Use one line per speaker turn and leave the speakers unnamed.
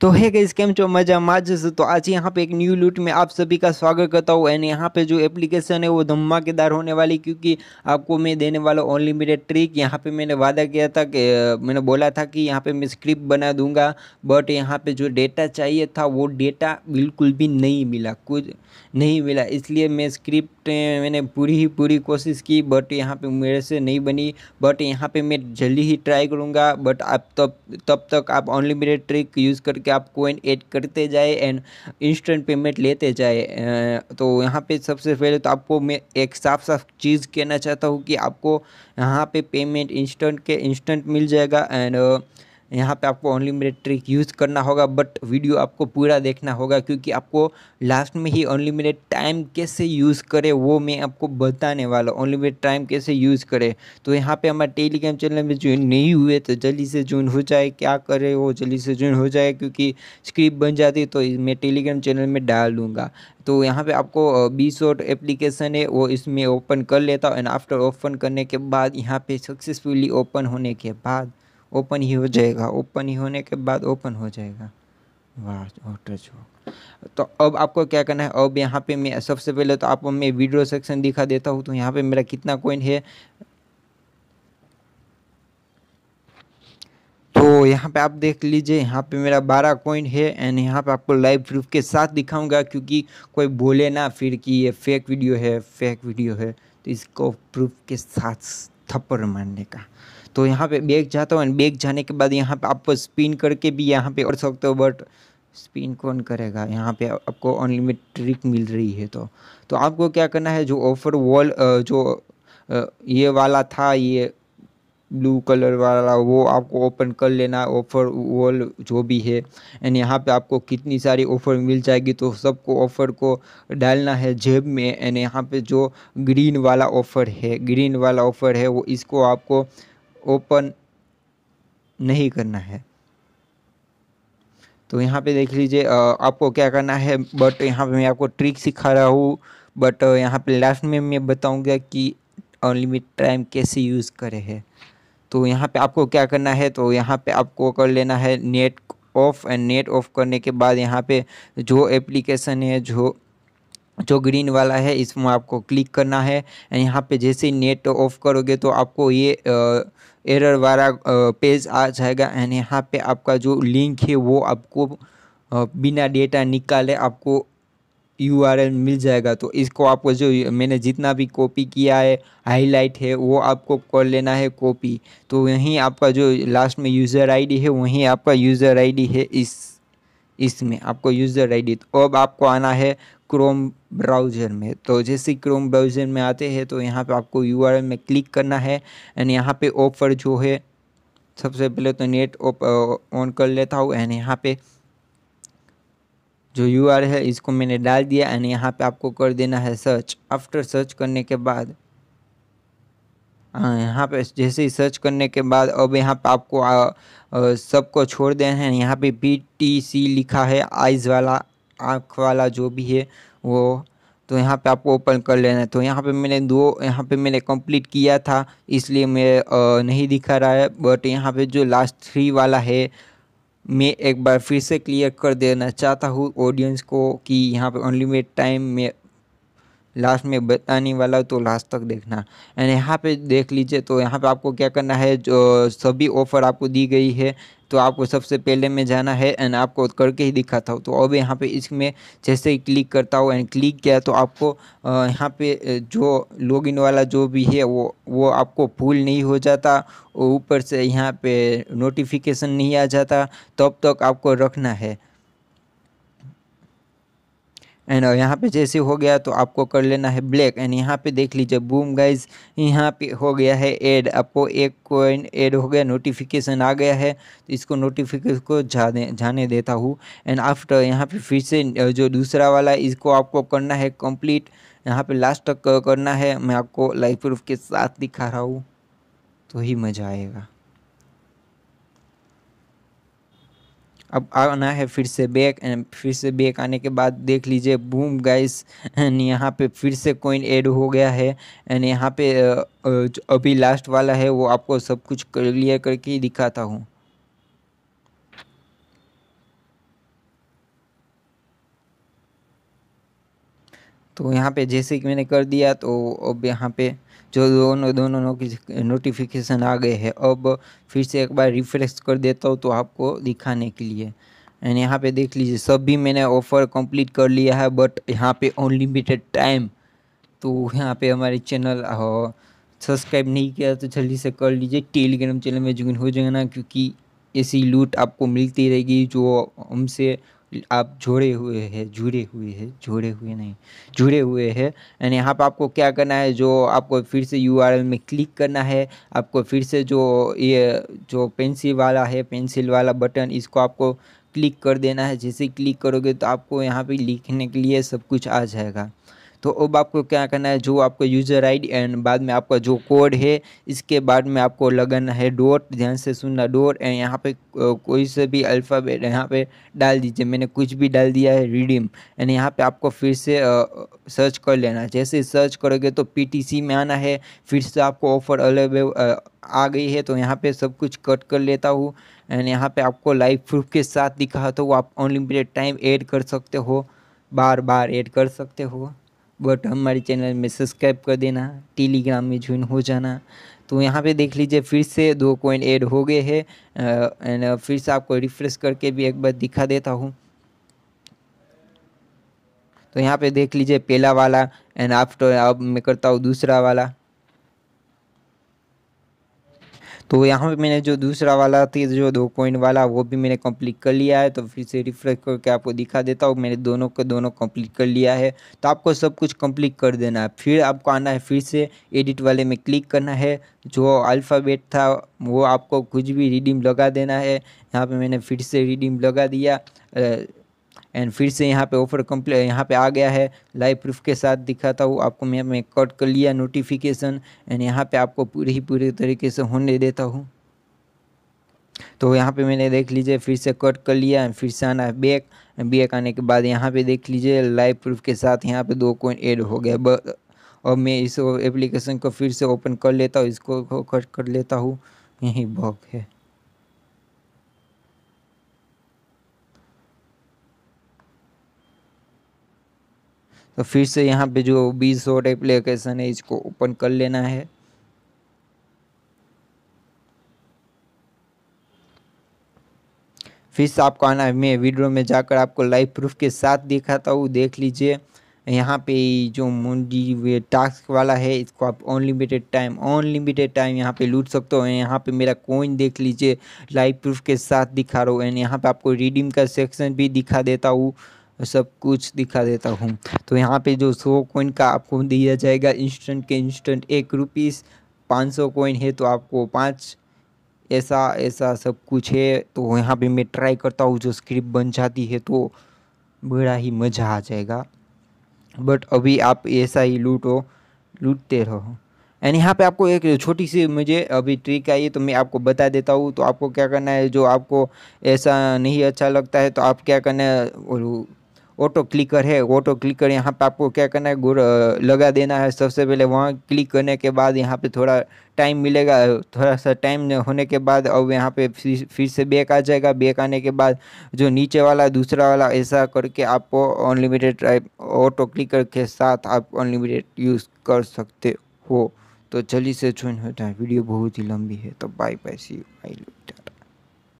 तो है गाइस केम चो मजा माज तो आज यहाँ पे एक न्यू लूट में आप सभी का स्वागत करता हूँ एंड यहाँ पे जो एप्लीकेशन है वो धमाकेदार होने वाली क्योंकि आपको मैं देने वाला अनलिमिटेड ट्रिक यहाँ पे मैंने वादा किया था कि मैंने बोला था कि यहाँ पे मैं स्क्रिप्ट बना दूंगा बट यहाँ पे जो डेटा चाहिए था वो डेटा बिल्कुल भी नहीं मिला कुछ नहीं मिला इसलिए मैं स्क्रिप्ट मैंने पूरी ही पूरी कोशिश की बट यहाँ पे मेरे से नहीं बनी बट यहाँ पे मैं जल्दी ही ट्राई करूँगा बट आप तब तब तक आप अनलिमिटेड ट्रिक यूज़ करके आप कोइन ऐड करते जाए एंड इंस्टेंट पेमेंट लेते जाए तो यहाँ पे सबसे पहले तो आपको मैं एक साफ साफ चीज़ कहना चाहता हूँ कि आपको यहाँ पे पेमेंट इंस्टेंट के इंस्टेंट मिल जाएगा एंड यहाँ पे आपको अनलिमिटेड ट्रिक यूज़ करना होगा बट वीडियो आपको पूरा देखना होगा क्योंकि आपको लास्ट में ही अनलिमिटेड टाइम कैसे यूज़ करें वो मैं आपको बताने वाला हूँ अनलिमिटेड टाइम कैसे यूज़ करें तो यहाँ पे हमारे टेलीग्राम चैनल में ज्वाइन नहीं हुए तो जल्दी से ज्वाइन हो जाए क्या करे वो जल्दी से ज्वाइन हो जाए क्योंकि स्क्रिप्ट बन जाती तो मैं टेलीग्राम चैनल में डाल दूँगा तो यहाँ पे आपको बी शॉट एप्लीकेशन है वो इसमें ओपन कर लेता हूँ एंड आफ्टर ओपन करने के बाद यहाँ पे सक्सेसफुली ओपन होने के बाद ओपन ही हो जाएगा ओपन ही होने के बाद ओपन हो जाएगा वाह टच हो तो अब आपको क्या करना है अब यहाँ पे मैं सबसे पहले तो आपको मैं वीडियो सेक्शन दिखा देता हूँ तो यहाँ पे मेरा कितना कोइन है तो यहाँ पे आप देख लीजिए यहाँ पे मेरा बारह कॉइन है एंड यहाँ पे आपको लाइव प्रूफ के साथ दिखाऊंगा क्योंकि कोई बोले ना फिर कि ये फेक वीडियो है फेक वीडियो है तो इसको प्रूफ के साथ थप्पड़ मारने का तो यहाँ पे बैग जाता हूँ बैग जाने के बाद यहाँ पे आप स्पिन करके भी यहाँ पे उड़ सकते हो बट स्पिन कौन करेगा यहाँ पे आपको अनलिमिट ट्रिक मिल रही है तो तो आपको क्या करना है जो ऑफर वॉल जो ये वाला था ये ब्लू कलर वाला वो आपको ओपन कर लेना ऑफ़र वॉल जो भी है एंड यहाँ पे आपको कितनी सारी ऑफ़र मिल जाएगी तो सबको ऑफ़र को डालना है जेब में एंड यहाँ पे जो ग्रीन वाला ऑफ़र है ग्रीन वाला ऑफ़र है वो इसको आपको ओपन नहीं करना है तो यहाँ पे देख लीजिए आपको क्या करना है बट यहाँ पे मैं आपको ट्रिक सिखा रहा हूँ बट यहाँ पे लास्ट में मैं बताऊँगा कि अनलिमिट टाइम कैसे यूज़ करे है तो यहाँ पे आपको क्या करना है तो यहाँ पे आपको कर लेना है net off and net off करने के बाद यहाँ पे जो एप्लीकेशन है जो जो ग्रीन वाला है इसमें आपको क्लिक करना है एंड यहाँ पे जैसे ही नेट ऑफ करोगे तो आपको ये एरर वाला पेज आ जाएगा एंड यहाँ पे आपका जो लिंक है वो आपको बिना डेटा निकाले आपको यू मिल जाएगा तो इसको आपको जो मैंने जितना भी कॉपी किया है हाईलाइट है वो आपको कर लेना है कॉपी तो वहीं आपका जो लास्ट में यूज़र आईडी है वहीं आपका यूज़र आईडी है इस इसमें आपको यूज़र आईडी तो अब आपको आना है क्रोम ब्राउज़र में तो जैसे क्रोम ब्राउज़र में आते हैं तो यहाँ पे आपको यू में क्लिक करना है एंड यहाँ पे ऑफ़र जो है सबसे पहले तो नेट ऑन uh, कर लेता हूँ एंड यहाँ पे जो यू आर है इसको मैंने डाल दिया एंड यहाँ पे आपको कर देना है सर्च आफ्टर सर्च करने के बाद हाँ, यहाँ पे जैसे ही सर्च करने के बाद अब यहाँ पे आपको सबको छोड़ देना है यहाँ पे पी टी सी लिखा है आइज़ वाला आँख वाला जो भी है वो तो यहाँ पे आपको ओपन कर लेना है तो यहाँ पे मैंने दो यहाँ पे मैंने कंप्लीट किया था इसलिए मैं नहीं दिखा रहा है बट यहाँ पे जो लास्ट थ्री वाला है मैं एक बार फिर से क्लियर कर देना चाहता हूँ ऑडियंस को कि यहाँ पे अनलिमिटेड टाइम में लास्ट में बताने वाला हो तो लास्ट तक देखना एंड यहाँ पे देख लीजिए तो यहाँ पे आपको क्या करना है जो सभी ऑफ़र आपको दी गई है तो आपको सबसे पहले में जाना है एंड आपको करके ही दिखाता हूँ तो अब यहाँ पे इसमें जैसे ही क्लिक करता हूँ एंड क्लिक किया तो आपको यहाँ पे जो लॉगिन वाला जो भी है वो वो आपको भूल नहीं हो जाता ऊपर से यहाँ पे नोटिफिकेशन नहीं आ जाता तब तो तक आपको रखना है एंड uh, यहाँ पे जैसे हो गया तो आपको कर लेना है ब्लैक एंड यहाँ पे देख लीजिए बूम गाइज यहाँ पे हो गया है ऐड आपको एक कोइन ऐड हो गया नोटिफिकेशन आ गया है तो इसको नोटिफिकेशन को जाने जाने देता हूँ एंड आफ्टर यहाँ पे फिर से uh, जो दूसरा वाला इसको आपको करना है कंप्लीट यहाँ पे लास्ट तक करना है मैं आपको लाइव प्रूफ के साथ दिखा रहा हूँ तो ही मज़ा आएगा अब आना है फिर से बैक फिर से बैक आने के बाद देख लीजिए बूम गाइस एंड यहाँ पे फिर से कॉइन ऐड हो गया है एंड यहाँ पे अभी लास्ट वाला है वो आपको सब कुछ क्लियर करके दिखाता हूँ तो यहाँ पे जैसे कि मैंने कर दिया तो अब यहाँ पे जो दोनों दोनों नोटिफिकेशन आ गए हैं अब फिर से एक बार रिफ्रेश कर देता हूँ तो आपको दिखाने के लिए एंड यहाँ पे देख लीजिए सब भी मैंने ऑफ़र कंप्लीट कर लिया है बट यहाँ पे अनलिमिटेड टाइम तो यहाँ पे हमारे चैनल सब्सक्राइब नहीं किया तो जल्दी से कर लीजिए टेलीग्राम चैनल में ज्वाइन हो ना क्योंकि ऐसी लूट आपको मिलती रहेगी जो हमसे आप जोड़े हुए है जुड़े हुए है जोड़े हुए नहीं जुड़े हुए है एंड यहाँ पर आपको क्या करना है जो आपको फिर से यू में क्लिक करना है आपको फिर से जो ये जो पेंसिल वाला है पेंसिल वाला बटन इसको आपको क्लिक कर देना है जैसे क्लिक करोगे तो आपको यहाँ पे लिखने के लिए सब कुछ आ जाएगा तो अब आपको क्या करना है जो आपका यूज़र आई एंड बाद में आपका जो कोड है इसके बाद में आपको लगाना है डोर ध्यान से सुनना डोर एंड यहाँ पे कोई से भी अल्फ़ाबेट यहाँ पे डाल दीजिए मैंने कुछ भी डाल दिया है रिडीम एंड यहाँ पे आपको फिर से सर्च कर लेना जैसे सर्च करोगे तो पी में आना है फिर से आपको ऑफ़र अवेलेबल आ गई है तो यहाँ पे सब कुछ कट कर लेता हूँ एंड यहाँ पे आपको लाइव प्रूफ के साथ दिखा तो आप अनलिमिटेड टाइम ऐड कर सकते हो बार बार ऐड कर सकते हो बट हमारे चैनल में सब्सक्राइब कर देना टेलीग्राम में ज्वाइन हो जाना तो यहाँ पे देख लीजिए फिर से दो कॉइन ऐड हो गए हैं एंड फिर से आपको रिफ्रेश करके भी एक बार दिखा देता हूँ तो यहाँ पे देख लीजिए पहला वाला एंड आफ्टर अब मैं करता हूँ दूसरा वाला तो यहाँ पे मैंने जो दूसरा वाला थी जो दो पॉइंट वाला वो भी मैंने कंप्लीट कर लिया है तो फिर से रिफ्रेश करके आपको दिखा देता हूँ मैंने दोनों को दोनों कंप्लीट कर लिया है तो आपको सब कुछ कंप्लीट कर देना है फिर आपको आना है फिर से एडिट वाले में क्लिक करना है जो अल्फ़ाबेट था वो आपको कुछ भी रिडीम लगा देना है यहाँ पर मैंने फिर से रिडीम लगा दिया एंड फिर से यहाँ पे ऑफर कम्प्ले यहाँ पे आ गया है लाइव प्रूफ के साथ दिखाता हूँ आपको मैं मैं कट कर लिया नोटिफिकेशन एंड यहाँ पे आपको पूरी ही पूरे तरीके से होने देता हूँ तो यहाँ पे मैंने देख लीजिए फिर से कट कर लिया फिर से आना है बैक बैक आने के बाद यहाँ पे देख लीजिए लाइव प्रूफ के साथ यहाँ पे दो कोइन ऐड हो गया और मैं इस एप्लीकेशन को फिर से ओपन कर लेता हूँ इसको कट कर लेता हूँ यही बॉक है तो फिर से यहाँ पे जो बी शॉर्ट एप्लीकेशन है इसको ओपन कर लेना है फिर से आपको आना है मैं वीडियो में जाकर आपको लाइव प्रूफ के साथ दिखाता हूँ देख लीजिए यहाँ पे जो मुंडी टास्क वाला है इसको आप अनलिमिटेड टाइम अनलिमिटेड टाइम यहाँ पे लूट सकते हो यहाँ पे मेरा कोइन देख लीजिए लाइव प्रूफ के साथ दिखा रहा हूँ एंड यहाँ पे आपको रिडीम का सेक्शन भी दिखा देता हूँ सब कुछ दिखा देता हूँ तो यहाँ पे जो सौ कोइन का आपको दिया जाएगा इंस्टेंट के इंस्टेंट एक रुपीस पाँच सौ कोइन है तो आपको पाँच ऐसा ऐसा सब कुछ है तो यहाँ पे मैं ट्राई करता हूँ जो स्क्रिप्ट बन जाती है तो बड़ा ही मज़ा आ जाएगा बट अभी आप ऐसा ही लूटो लूटते रहो एंड यहाँ पे आपको एक छोटी सी मुझे अभी ट्रिक आई है तो मैं आपको बता देता हूँ तो आपको क्या करना है जो आपको ऐसा नहीं अच्छा लगता है तो आप क्या करना है ऑटो क्लिकर है ऑटो क्लिकर यहाँ पे आपको क्या करना है लगा देना है सबसे पहले वहाँ क्लिक करने के बाद यहाँ पे थोड़ा टाइम मिलेगा थोड़ा सा टाइम होने के बाद अब यहाँ पे फिर फिर से बैक आ जाएगा बैक आने के बाद जो नीचे वाला दूसरा वाला ऐसा करके आपको अनलिमिटेड टाइप ऑटो क्लिकर के साथ आप अनलिमिटेड यूज़ कर सकते हो तो जल्दी से ज्वाइन होता है वीडियो बहुत ही लंबी है तो बाय बाय सी आई लू